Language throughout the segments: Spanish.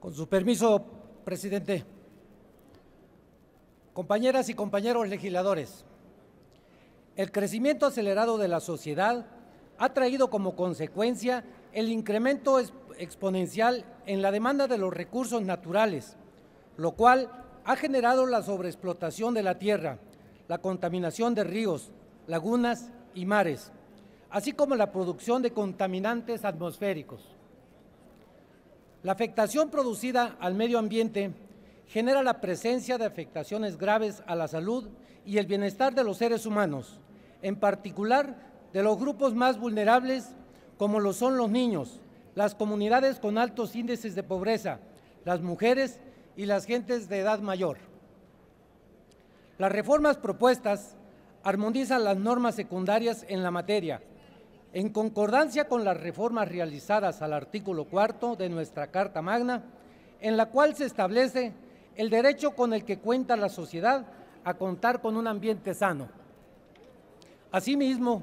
Con su permiso, presidente. Compañeras y compañeros legisladores, el crecimiento acelerado de la sociedad ha traído como consecuencia el incremento exponencial en la demanda de los recursos naturales, lo cual ha generado la sobreexplotación de la tierra, la contaminación de ríos, lagunas y mares, así como la producción de contaminantes atmosféricos. La afectación producida al medio ambiente genera la presencia de afectaciones graves a la salud y el bienestar de los seres humanos, en particular de los grupos más vulnerables como lo son los niños, las comunidades con altos índices de pobreza, las mujeres y las gentes de edad mayor. Las reformas propuestas armonizan las normas secundarias en la materia, en concordancia con las reformas realizadas al artículo cuarto de nuestra Carta Magna, en la cual se establece el derecho con el que cuenta la sociedad a contar con un ambiente sano. Asimismo,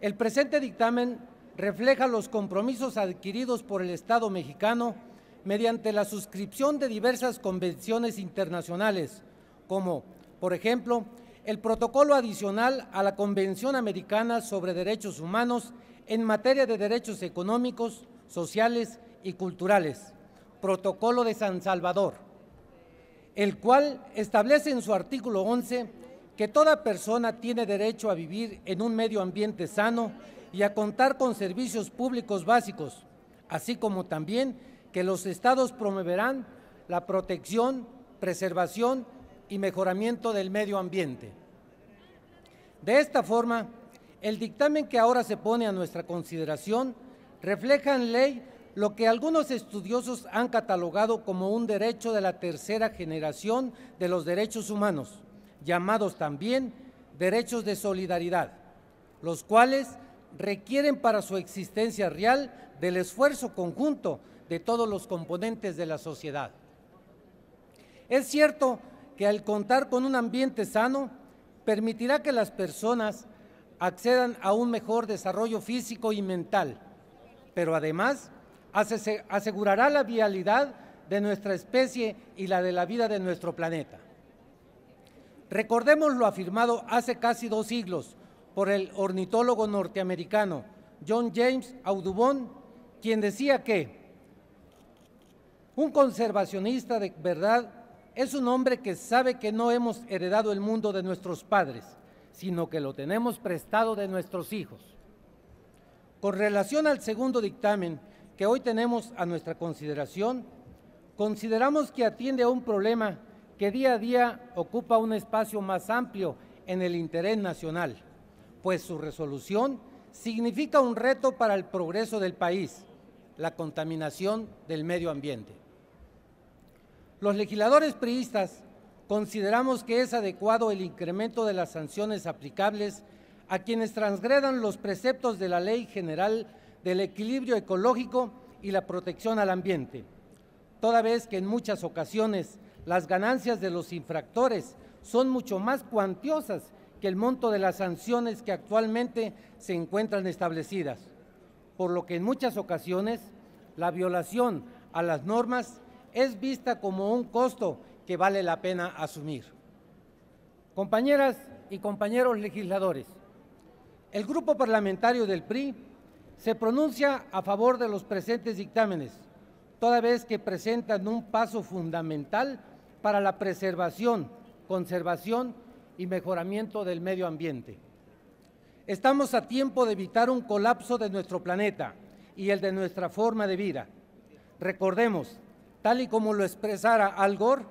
el presente dictamen refleja los compromisos adquiridos por el Estado mexicano mediante la suscripción de diversas convenciones internacionales, como, por ejemplo, el protocolo adicional a la Convención Americana sobre Derechos Humanos en materia de derechos económicos, sociales y culturales, protocolo de San Salvador, el cual establece en su artículo 11 que toda persona tiene derecho a vivir en un medio ambiente sano y a contar con servicios públicos básicos, así como también que los estados promoverán la protección, preservación y mejoramiento del medio ambiente. De esta forma, el dictamen que ahora se pone a nuestra consideración refleja en ley lo que algunos estudiosos han catalogado como un derecho de la tercera generación de los derechos humanos, llamados también derechos de solidaridad, los cuales requieren para su existencia real del esfuerzo conjunto de todos los componentes de la sociedad. Es cierto que al contar con un ambiente sano, permitirá que las personas accedan a un mejor desarrollo físico y mental, pero además asegurará la vialidad de nuestra especie y la de la vida de nuestro planeta. Recordemos lo afirmado hace casi dos siglos por el ornitólogo norteamericano John James Audubon, quien decía que un conservacionista de verdad es un hombre que sabe que no hemos heredado el mundo de nuestros padres, sino que lo tenemos prestado de nuestros hijos. Con relación al segundo dictamen que hoy tenemos a nuestra consideración, consideramos que atiende a un problema que día a día ocupa un espacio más amplio en el interés nacional, pues su resolución significa un reto para el progreso del país, la contaminación del medio ambiente. Los legisladores priistas consideramos que es adecuado el incremento de las sanciones aplicables a quienes transgredan los preceptos de la Ley General del Equilibrio Ecológico y la Protección al Ambiente, toda vez que en muchas ocasiones las ganancias de los infractores son mucho más cuantiosas que el monto de las sanciones que actualmente se encuentran establecidas, por lo que en muchas ocasiones la violación a las normas es vista como un costo que vale la pena asumir. Compañeras y compañeros legisladores, el grupo parlamentario del PRI se pronuncia a favor de los presentes dictámenes, toda vez que presentan un paso fundamental para la preservación, conservación y mejoramiento del medio ambiente. Estamos a tiempo de evitar un colapso de nuestro planeta y el de nuestra forma de vida. Recordemos, tal y como lo expresara Al Gore,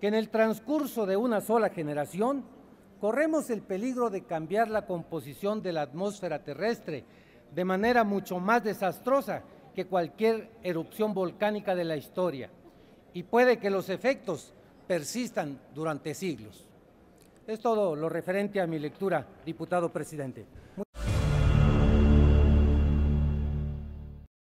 que en el transcurso de una sola generación corremos el peligro de cambiar la composición de la atmósfera terrestre de manera mucho más desastrosa que cualquier erupción volcánica de la historia y puede que los efectos persistan durante siglos. Es todo lo referente a mi lectura, diputado presidente.